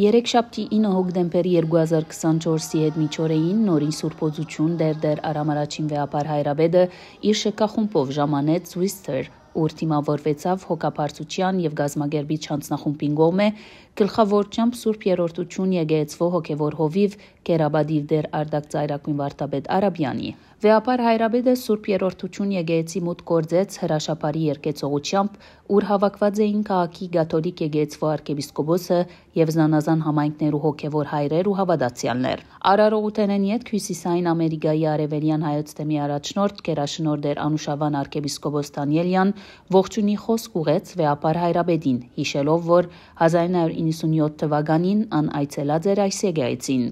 Երեքշաբթի 9 հոկտեմբեր 2024-ի հետ միջօրեին նորին սուրբոզություն դերդեր Արամ Արաչին վեապար Հայրաբեդը իր շեկախումբով ժամանեց Zwister ուր թիմավորվեցավ հոգապարծության եւ գազմագերբիչ հանձնախումբին գոմե գլխավորությամբ Սուրբ Երորդություն եկեղեցվո հոգևոր հովիվ Կերաբադիր դեր Արդակ Ծայրակույն վարդապետ Արաբյանի։ Վեապար Հայրաբեդը Սուրբ Երորդություն եկեղեցի մուտք գործեց հրաշապարի երկեցողությամբ, ուր հավաքված էին քաղաքի գաթոլիկ եկեղեցվո arczepiskoposը եւ զանազան համայնքներու հոգևոր հայրեր ու հավատացյալներ։ Արարողութենեն յետ Հյուսիսային Ամերիկայի արևելյան հայոց թեմի առաջնորդ Գերաշնոր դեր Անուշավան arczepiskopos Դանիելյան ողջունի խոսք ուղեց Վեապար Հայրաբեդին, հիշելով, որ 1997 թվականին անայցելած էր այս Եգեայցին։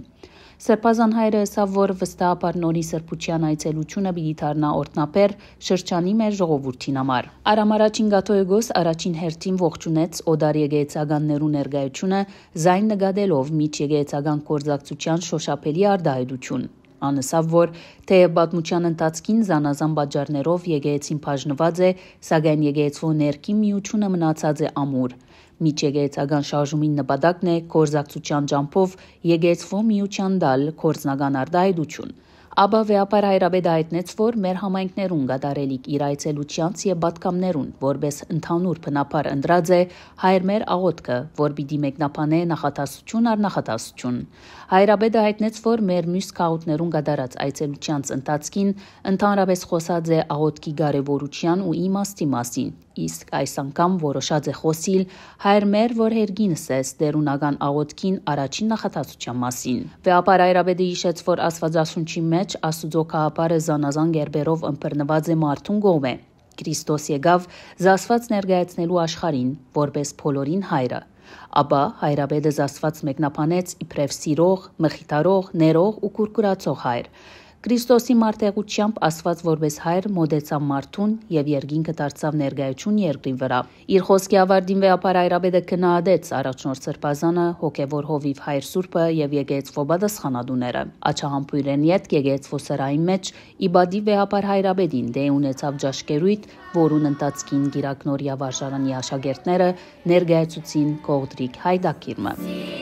Սրբազան հայրը ասավ, որ վստահաբար նորի Սրբության այցելությունը պիտի դառնա օրտնապեր շրջանի մեր ժողովրդին համար։ Արամ առաջին Գաթոեգոս առաջին հերթին ողջունեց Օդար եգեյցականներու ներկայությունը, զայն նկատելով միջ եգեյցական կորզակցության շոշափելի արդահայտություն։ Անսավ, որ թեև պատմության ընթացքին զանազան պատճառներով եկեղեցին բաժնված է, սակայն եկեղեցու ներքին միությունը մնացած է ամուր։ Միջեկեցական շարժումին նպատակն է կորզակցության ջամփով եկեցվո միության դալ կորզնական արդայդություն։ ԱԲ վեապար Հայրաբեդը հայտնեց, որ մեր համայնքներուն գդարելիք իր այցելությանց եւ պատկամներուն, որբես ընդհանուր բնապար ընդրած է հայերմեր աղոթքը, որ պիտի մեկնաբանե նախատասություն առ նախատասություն։ Հայրաբեդը հայտնեց, որ մեր մյուս քաղաքներուն գդարած այցելությանց ընթացքին ընդհանրապես խոսած է աղոթքի կարևորության ու իմաստի մասին, իսկ այս անգամ որոշած է խոսիլ հայերմեր, որ հերգինս էս դերունական աղոթքին առաջին նախատասության մասին։ Վեապար Այրաբեդը հիշեց, որ Աստվածաշունչի մեջ Աստուծո կահապարը զանազան գերբերով ըմբռնված է մարդուն գողմե։ Քրիստոս եկավ զասված ներկայացնելու աշխարհին, որպես փոլորին հայրը։ Աբա Հայրաբեդը զասված մեկնաբանեց իբրև սիրող, մխիթարող, ներող ու կուրկուրացող հայր։ Քրիստոսի մարտեղությամբ Աստված որպես հայր մոդեցավ մարդուն եւ երկինքը դարձավ ներգայություն երկրի վրա։ Իր խոսքի ավարտին վեապար Այրաբեդը քննադեց առաջնորդ Սրբազանը, հոգևոր հովիվ Հայր Սուրբը եւ Եգեյցվո բադասխանադուները։ Աչահամբույրենի հետ Եգեյցվո սրային մեջ Իբադի վեապար Հայրաբեդին դե ունեցավ ճաշկերույթ, որուն ընտածքին Գիրակնորիա վարժարանի աշակերտները ներգայացուցին Կողդրիկ Հայդակիրմը։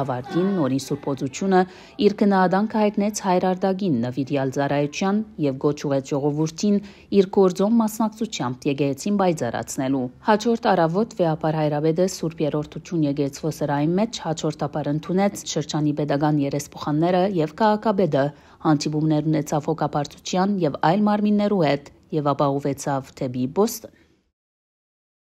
Ավարտին նորին սուրբոծությունը իր գնահատանքը հայտնեց հայրարդագին Նվիրյալ Զարայեչյան եւ գոչուեց ժողովրդին իր գործոն մասնակցությամբ եկեղեցին բայձարացնելու։ Հաջորդ առավոտ վեապար հայրաբեդը Սուրբ Երորդություն եկեղեցվոսրային մեջ հաջորդաբար ընդունեց շրջանի pedagogan երեսփոխանները եւ քաղաքաբեդը հանդիպումներ ունեցավ հոգապարտության եւ այլ մարմիններու հետ եւ ապահովեցավ դեպի Բոստոն։